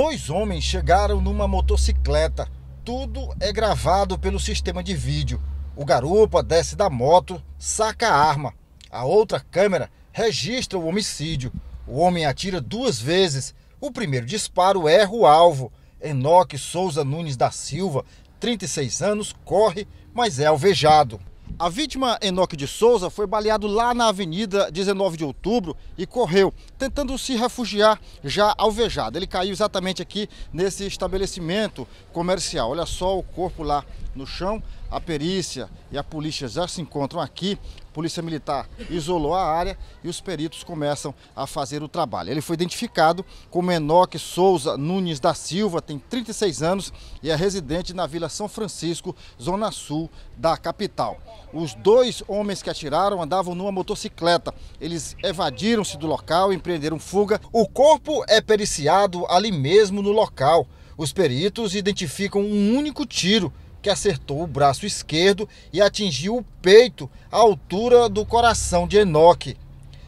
dois homens chegaram numa motocicleta. Tudo é gravado pelo sistema de vídeo. O garupa desce da moto, saca a arma. A outra câmera registra o homicídio. O homem atira duas vezes. O primeiro disparo erra o alvo. Enoque Souza Nunes da Silva, 36 anos, corre, mas é alvejado. A vítima Enoque de Souza foi baleado lá na Avenida 19 de Outubro e correu, tentando se refugiar já alvejado. Ele caiu exatamente aqui nesse estabelecimento comercial. Olha só o corpo lá no chão. A perícia e a polícia já se encontram aqui. A polícia Militar isolou a área e os peritos começam a fazer o trabalho. Ele foi identificado como Enoque Souza Nunes da Silva, tem 36 anos e é residente na Vila São Francisco, zona sul da capital. Os dois homens que atiraram andavam numa motocicleta. Eles evadiram-se do local, e empreenderam fuga. O corpo é periciado ali mesmo no local. Os peritos identificam um único tiro que acertou o braço esquerdo e atingiu o peito, à altura do coração de Enoque.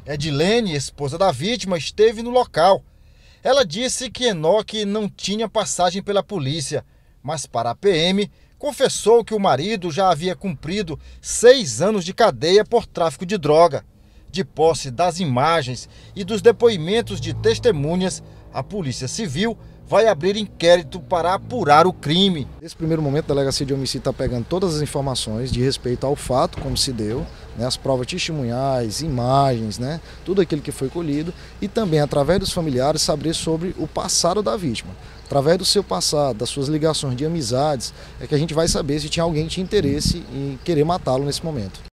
Edilene, esposa da vítima, esteve no local. Ela disse que Enoque não tinha passagem pela polícia mas para a PM, confessou que o marido já havia cumprido seis anos de cadeia por tráfico de droga. De posse das imagens e dos depoimentos de testemunhas, a Polícia Civil vai abrir inquérito para apurar o crime. Nesse primeiro momento, a Delegacia de Homicídio está pegando todas as informações de respeito ao fato, como se deu, né, as provas testemunhais, imagens, né, tudo aquilo que foi colhido, e também, através dos familiares, saber sobre o passado da vítima. Através do seu passado, das suas ligações de amizades, é que a gente vai saber se tinha alguém que tinha interesse em querer matá-lo nesse momento.